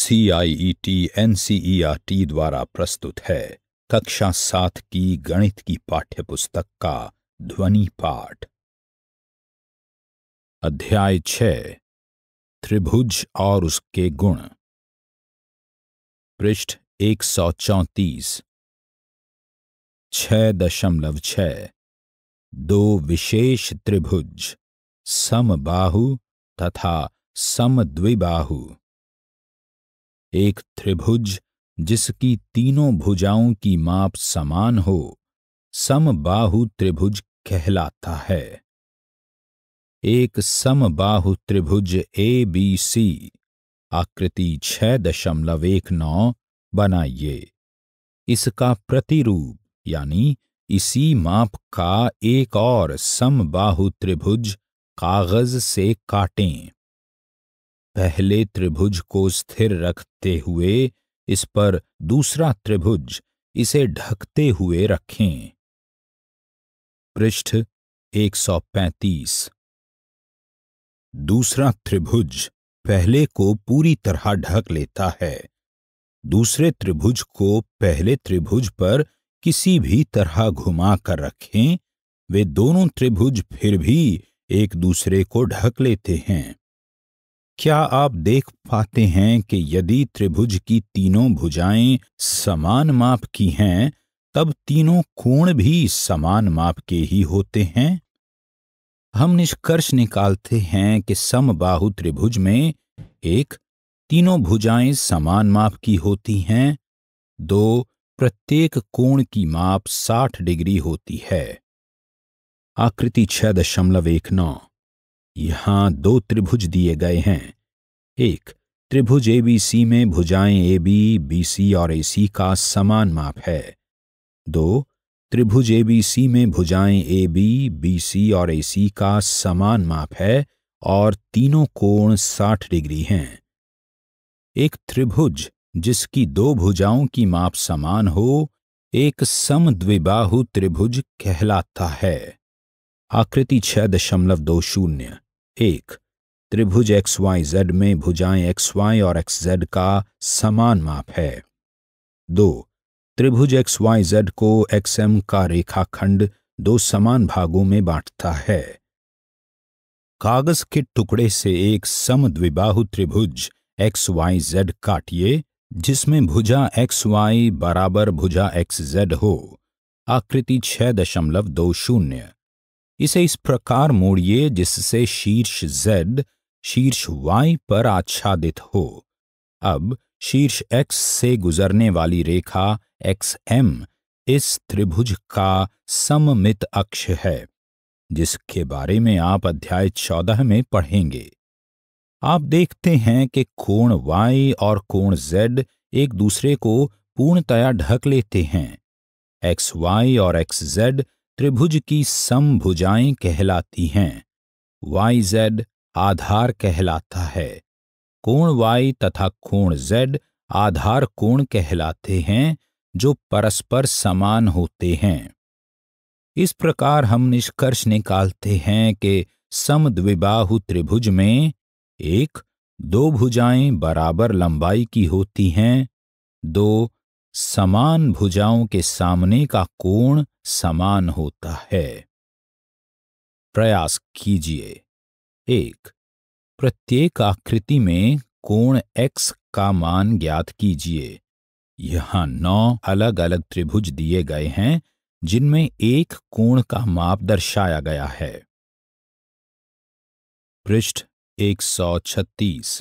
C I E T N C E R T द्वारा प्रस्तुत है कक्षा सात की गणित की पाठ्य पुस्तक का ध्वनि पाठ अध्याय छ त्रिभुज और उसके गुण पृष्ठ एक सौ चौतीस छ दशमलव छ दो विशेष त्रिभुज समबाहु तथा समद्विबाहु एक त्रिभुज जिसकी तीनों भुजाओं की माप समान हो समबाहु त्रिभुज कहलाता है एक समबाहु त्रिभुज ए बी सी आकृति छह दशमलव एक नौ बनाइए इसका प्रतिरूप यानी इसी माप का एक और समबाहु त्रिभुज कागज से काटें पहले त्रिभुज को स्थिर रखते हुए इस पर दूसरा त्रिभुज इसे ढकते हुए रखें पृष्ठ 135 दूसरा त्रिभुज पहले को पूरी तरह ढक लेता है दूसरे त्रिभुज को पहले त्रिभुज पर किसी भी तरह घुमा कर रखें वे दोनों त्रिभुज फिर भी एक दूसरे को ढक लेते हैं क्या आप देख पाते हैं कि यदि त्रिभुज की तीनों भुजाएं समान माप की हैं तब तीनों कोण भी समान माप के ही होते हैं हम निष्कर्ष निकालते हैं कि समबाहु त्रिभुज में एक तीनों भुजाएं समान माप की होती हैं दो प्रत्येक कोण की माप 60 डिग्री होती है आकृति छह दशमलव एक नौ यहां दो त्रिभुज दिए गए हैं एक त्रिभुज एबीसी में भुजाएं एबी बीसी और एसी का समान माप है दो त्रिभुज एबीसी में भुजाएं एबी बीसी और एसी का समान माप है और तीनों कोण 60 डिग्री हैं एक त्रिभुज जिसकी दो भुजाओं की माप समान हो एक समद्विबाहु त्रिभुज कहलाता है आकृति छह दशमलव दो शून्य एक त्रिभुज एक्स वाई जेड में भुजाएं एक्स वाई और एक्स जेड का समान माप है दो त्रिभुज एक्स वाई जेड को एक्स एम का रेखाखंड दो समान भागों में बांटता है कागज के टुकड़े से एक द्विबाहु त्रिभुज एक्स वाई जेड काटिए जिसमें भुजा एक्स वाई बराबर भुजा एक्स जेड हो आकृति छह दशमलव दो शून्य इसे इस प्रकार मोड़िए जिससे शीर्ष z शीर्ष y पर आच्छादित हो अब शीर्ष x से गुजरने वाली रेखा xm इस त्रिभुज का सममित अक्ष है जिसके बारे में आप अध्याय चौदह में पढ़ेंगे आप देखते हैं कि कोण y और कोण z एक दूसरे को पूर्णतया ढक लेते हैं xy और xz त्रिभुज की समभुजाएं कहलाती हैं वाई जेड आधार कहलाता है कोण वाई तथा कोण जेड आधार कोण कहलाते हैं जो परस्पर समान होते हैं इस प्रकार हम निष्कर्ष निकालते हैं कि समद्विबाहु त्रिभुज में एक दो भुजाएं बराबर लंबाई की होती हैं दो समान भुजाओं के सामने का कोण समान होता है प्रयास कीजिए एक प्रत्येक आकृति में कोण x का मान ज्ञात कीजिए यहां नौ अलग अलग त्रिभुज दिए गए हैं जिनमें एक कोण का माप दर्शाया गया है पृष्ठ 136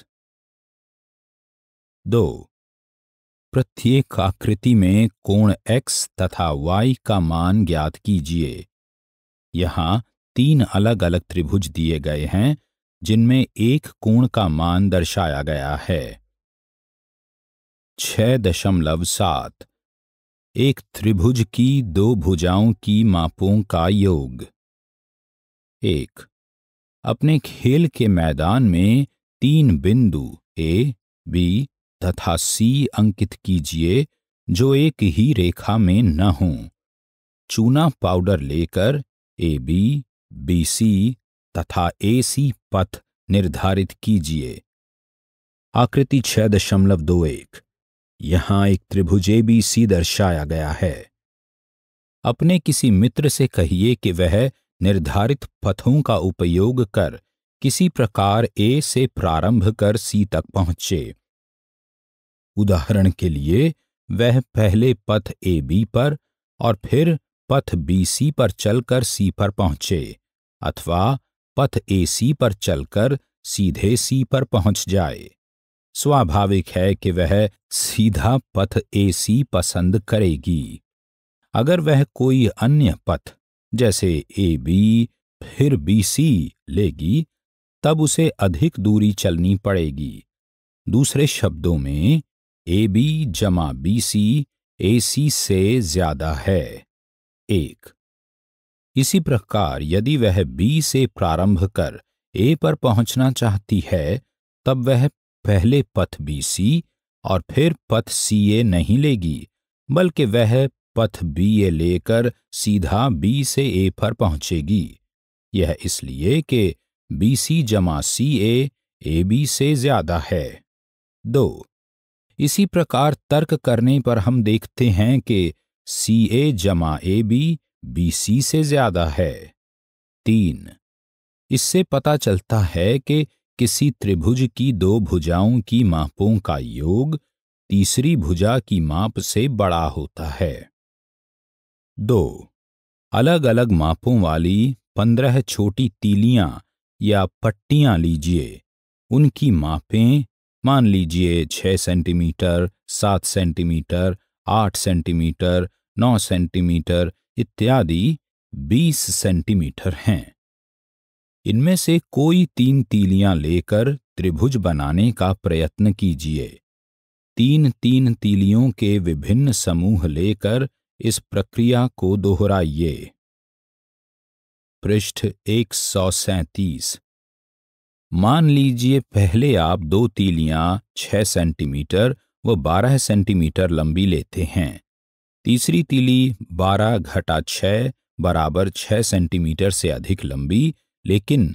दो प्रत्येक आकृति में कोण x तथा y का मान ज्ञात कीजिए यहाँ तीन अलग अलग त्रिभुज दिए गए हैं जिनमें एक कोण का मान दर्शाया गया है छ दशमलव सात एक त्रिभुज की दो भुजाओं की मापों का योग एक अपने खेल के मैदान में तीन बिंदु ए बी तथा सी अंकित कीजिए जो एक ही रेखा में न हो चूना पाउडर लेकर ए बी बी सी तथा ए सी पथ निर्धारित कीजिए आकृति छह दशमलव दो एक यहाँ एक त्रिभुज ए बी सी दर्शाया गया है अपने किसी मित्र से कहिए कि वह निर्धारित पथों का उपयोग कर किसी प्रकार ए से प्रारंभ कर सी तक पहुंचे उदाहरण के लिए वह पहले पथ ए बी पर और फिर पथ बी सी पर चलकर सी पर पहुंचे अथवा पथ ए सी पर चलकर सीधे सी पर पहुंच जाए स्वाभाविक है कि वह सीधा पथ ए सी पसंद करेगी अगर वह कोई अन्य पथ जैसे ए बी फिर बी सी लेगी तब उसे अधिक दूरी चलनी पड़ेगी दूसरे शब्दों में ए बी जमा बी सी ए सी से ज्यादा है एक इसी प्रकार यदि वह बी से प्रारंभ कर ए पर पहुंचना चाहती है तब वह पहले पथ बी सी और फिर पथ सी ए नहीं लेगी बल्कि वह पथ बी ए लेकर सीधा बी से ए पर पहुंचेगी यह इसलिए कि बी सी जमा सी ए ए बी से ज्यादा है दो इसी प्रकार तर्क करने पर हम देखते हैं कि सी ए जमा ए बी बी सी से ज्यादा है तीन इससे पता चलता है कि किसी त्रिभुज की दो भुजाओं की मापों का योग तीसरी भुजा की माप से बड़ा होता है दो अलग अलग मापों वाली पंद्रह छोटी तीलियां या पट्टियां लीजिए उनकी मापें मान लीजिए छः सेंटीमीटर सात सेंटीमीटर आठ सेंटीमीटर नौ सेंटीमीटर इत्यादि बीस सेंटीमीटर हैं इनमें से कोई तीन तीलियां लेकर त्रिभुज बनाने का प्रयत्न कीजिए तीन तीन तीलियों के विभिन्न समूह लेकर इस प्रक्रिया को दोहराइए पृष्ठ एक सौ सैंतीस मान लीजिए पहले आप दो तीलियां 6 सेंटीमीटर व 12 सेंटीमीटर लंबी लेते हैं तीसरी तीली 12 घटा 6 बराबर 6 सेंटीमीटर से अधिक लंबी लेकिन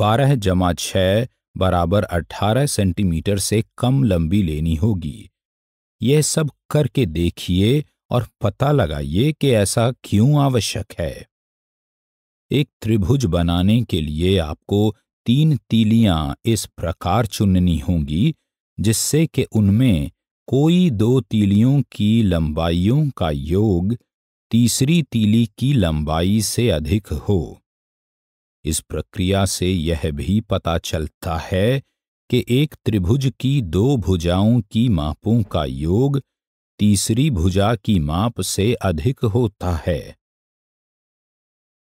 12 जमा 6 बराबर 18 सेंटीमीटर से कम लंबी लेनी होगी यह सब करके देखिए और पता लगाइए कि ऐसा क्यों आवश्यक है एक त्रिभुज बनाने के लिए आपको तीन तीलियां इस प्रकार चुननी होंगी जिससे कि उनमें कोई दो तीलियों की लंबाइयों का योग तीसरी तीली की लंबाई से अधिक हो इस प्रक्रिया से यह भी पता चलता है कि एक त्रिभुज की दो भुजाओं की मापों का योग तीसरी भुजा की माप से अधिक होता है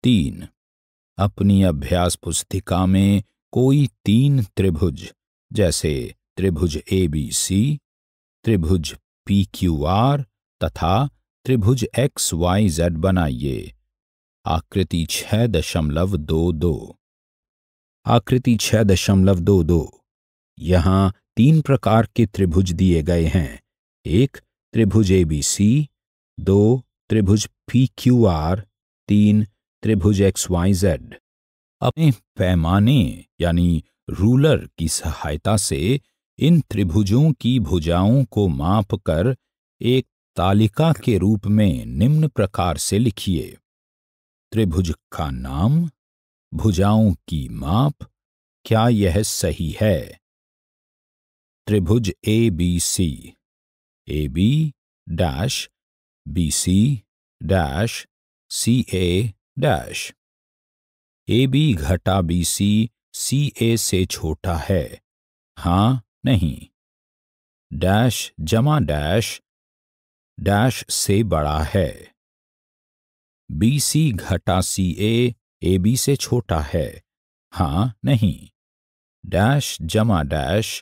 तीन अपनी अभ्यास पुस्तिका में कोई तीन त्रिभुज जैसे त्रिभुज ए बी सी त्रिभुज पी क्यू आर तथा त्रिभुज एक्स वाई जेड बनाइए आकृति छह दशमलव दो दो आकृति छह दशमलव दो दो यहां तीन प्रकार के त्रिभुज दिए गए हैं एक त्रिभुज ए बी सी दो त्रिभुज पी क्यू आर तीन त्रिभुज एक्स वाई जेड अपने पैमाने यानी रूलर की सहायता से इन त्रिभुजों की भुजाओं को माप कर एक तालिका के रूप में निम्न प्रकार से लिखिए त्रिभुज का नाम भुजाओं की माप क्या यह सही है त्रिभुज A B C A B dash B C dash C A dash A B घटा बी सी सी ए से छोटा है हाँ नहीं डैश जमा डैश डैश से बड़ा है बी सी घटा सी ए ए बी से छोटा है हाँ नहीं डैश जमा डैश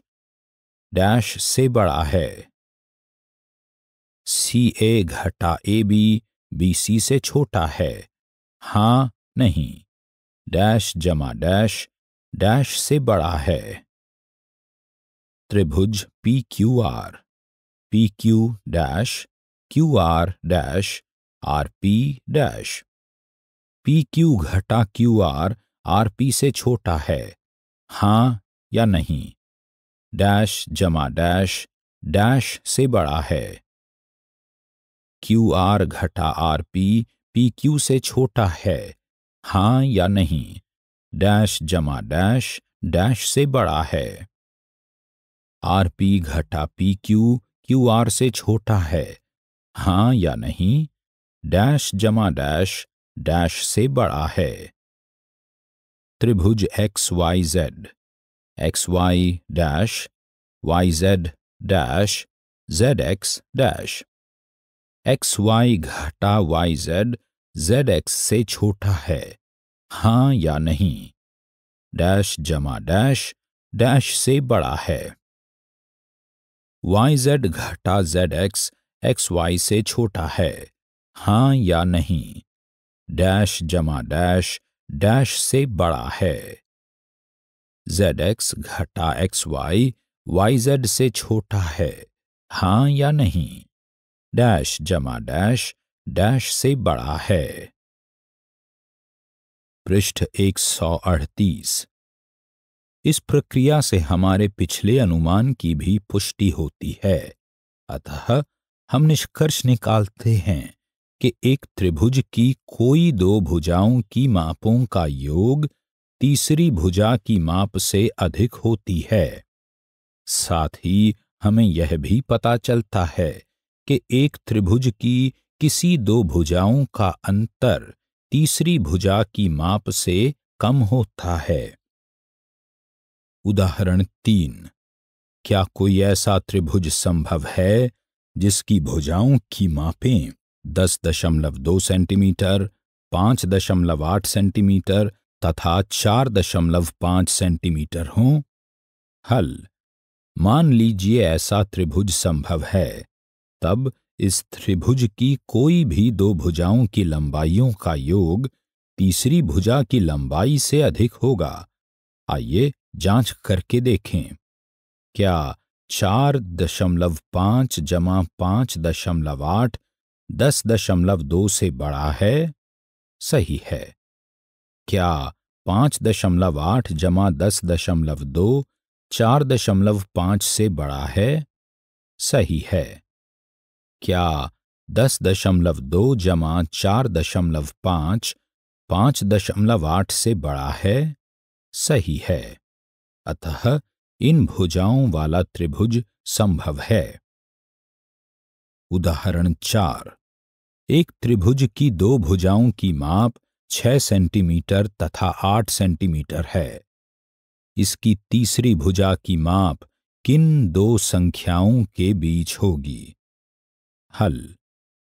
डैश से बड़ा है सी ए घटा ए बी बी सी से छोटा है हाँ नहीं डैश जमा डैश डैश से बड़ा है त्रिभुज P Q R P Q dash Q R dash R P dash P Q घटा क्यू आर आर पी से छोटा है हां या नहीं डैश जमा डैश डैश से बड़ा है क्यू आर घटा आर पी पी क्यू से छोटा है हाँ या नहीं डैश जमा डैश डैश से बड़ा है आर पी घटा पी क्यू क्यू आर से छोटा है हाँ या नहीं डैश जमा डैश डैश से बड़ा है त्रिभुज X Y Z X Y dash Y Z dash Z X dash X Y घटा वाई जेड जेड एक्स से छोटा है हाँ या नहीं डैश जमा डैश डैश से बड़ा है वाई जेड घटा जेड एक्स एक्स वाई से छोटा है हाँ या नहीं डैश जमा डैश डैश से बड़ा है जेड एक्स घटा एक्स वाई वाई जेड से छोटा है हाँ या नहीं डैश जमा डैश डैश से बड़ा है पृष्ठ 138 इस प्रक्रिया से हमारे पिछले अनुमान की भी पुष्टि होती है अतः हम निष्कर्ष निकालते हैं कि एक त्रिभुज की कोई दो भुजाओं की मापों का योग तीसरी भुजा की माप से अधिक होती है साथ ही हमें यह भी पता चलता है कि एक त्रिभुज की किसी दो भुजाओं का अंतर तीसरी भुजा की माप से कम होता है उदाहरण तीन क्या कोई ऐसा त्रिभुज संभव है जिसकी भुजाओं की मापें दस दशमलव दो सेंटीमीटर पांच दशमलव आठ सेंटीमीटर तथा चार दशमलव पांच सेंटीमीटर हों हल मान लीजिए ऐसा त्रिभुज संभव है तब इस त्रिभुज की कोई भी दो भुजाओं की लंबाइयों का योग तीसरी भुजा की लंबाई से अधिक होगा आइए जांच करके देखें क्या चार दशमलव पांच जमा पांच दशमलव आठ दस दशमलव दो से बड़ा है सही है क्या पांच दशमलव आठ जमा दस दशमलव दो चार दशमलव पांच से बड़ा है सही है क्या दस दशमलव दो जमा चार दशमलव पाँच पांच दशमलव आठ से बड़ा है सही है अतः इन भुजाओं वाला त्रिभुज संभव है उदाहरण चार एक त्रिभुज की दो भुजाओं की माप छह सेंटीमीटर तथा आठ सेंटीमीटर है इसकी तीसरी भुजा की माप किन दो संख्याओं के बीच होगी हल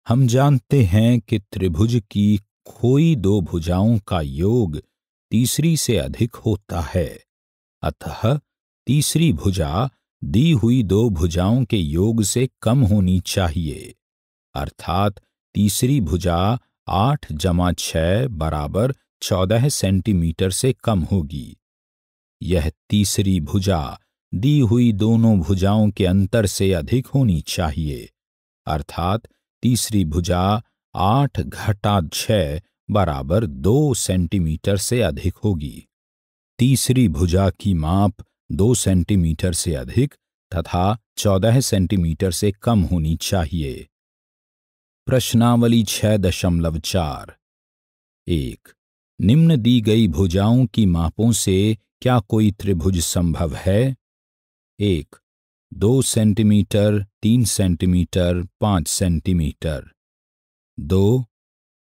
हम जानते हैं कि त्रिभुज की खोई दो भुजाओं का योग तीसरी से अधिक होता है अतः तीसरी भुजा दी हुई दो भुजाओं के योग से कम होनी चाहिए अर्थात तीसरी भुजा आठ जमा छ बराबर चौदह सेंटीमीटर से कम होगी यह तीसरी भुजा दी हुई दोनों भुजाओं के अंतर से अधिक होनी चाहिए अर्थात तीसरी भुजा आठ घटा छ बराबर दो सेंटीमीटर से अधिक होगी तीसरी भुजा की माप दो सेंटीमीटर से अधिक तथा चौदह सेंटीमीटर से कम होनी चाहिए प्रश्नावली छः दशमलव चार एक निम्न दी गई भुजाओं की मापों से क्या कोई त्रिभुज संभव है एक दो सेंटीमीटर तीन सेंटीमीटर पाँच सेंटीमीटर दो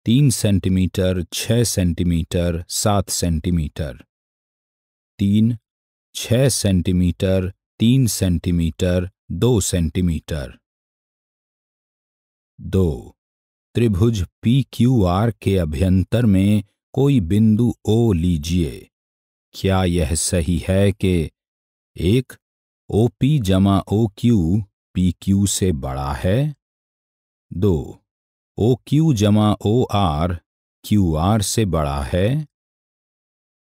तीन सेंटीमीटर छ सेंटीमीटर सात सेंटीमीटर तीन छ सेंटीमीटर तीन सेंटीमीटर दो सेंटीमीटर दो त्रिभुज पी क्यू आर के अभ्यंतर में कोई बिंदु ओ लीजिए क्या यह सही है कि एक ओ पी जमा ओ क्यू पी क्यू से बड़ा है दो ओ क्यू जमा ओ आर क्यू आर से बड़ा है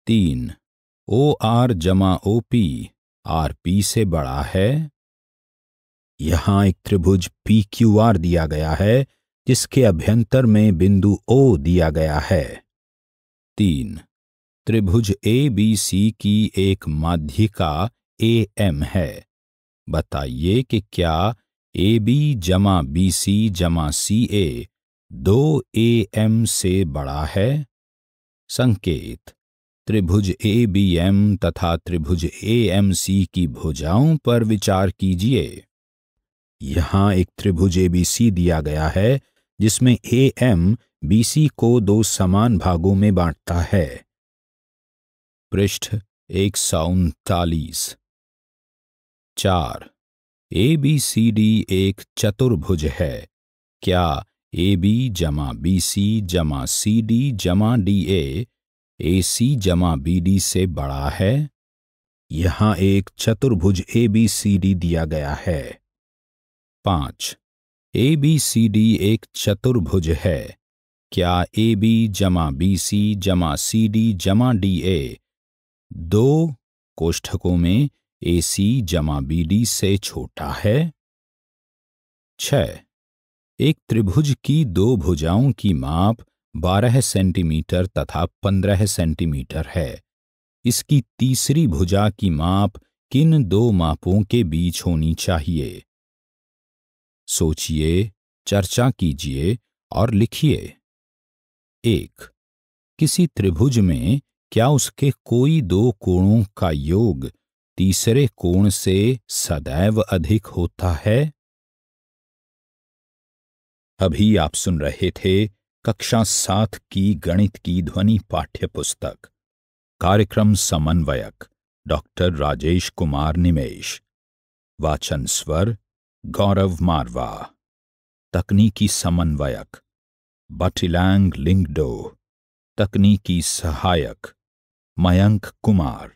तीन ओ आर जमा ओ पी आर पी से बड़ा है यहाँ एक त्रिभुज पी क्यू आर दिया गया है जिसके अभ्यंतर में बिंदु ओ दिया गया है तीन त्रिभुज ए बी सी की एक माध्यिका ए एम है बताइए कि क्या ए बी जमा बी सी जमा सी ए दो ए एम से बड़ा है संकेत त्रिभुज ए बी एम तथा त्रिभुज ए एम सी की भुजाओं पर विचार कीजिए यहाँ एक त्रिभुज ए बी सी दिया गया है जिसमें ए एम बी सी को दो समान भागों में बांटता है पृष्ठ एक सौ उनतालीस चार ए बी सी डी एक चतुर्भुज है क्या ए बी जमा बी सी जमा सी डी जमा डी ए ए सी जमा बी डी से बड़ा है यहाँ एक चतुर्भुज ए बी सी डी दिया गया है पाँच ए बी सी डी एक चतुर्भुज है क्या ए बी जमा बी सी जमा सी डी जमा डी ए दो कोष्ठकों में ए सी जमा बी डी से छोटा है छ एक त्रिभुज की दो भुजाओं की माप 12 सेंटीमीटर तथा 15 सेंटीमीटर है इसकी तीसरी भुजा की माप किन दो मापों के बीच होनी चाहिए सोचिए चर्चा कीजिए और लिखिए एक किसी त्रिभुज में क्या उसके कोई दो कोणों का योग तीसरे कोण से सदैव अधिक होता है अभी आप सुन रहे थे कक्षा सात की गणित की ध्वनि पाठ्य पुस्तक कार्यक्रम समन्वयक डॉक्टर राजेश कुमार निमेश वाचन स्वर गौरव मारवा तकनीकी समन्वयक बटिलैंग लिंगडो तकनीकी सहायक मयंक कुमार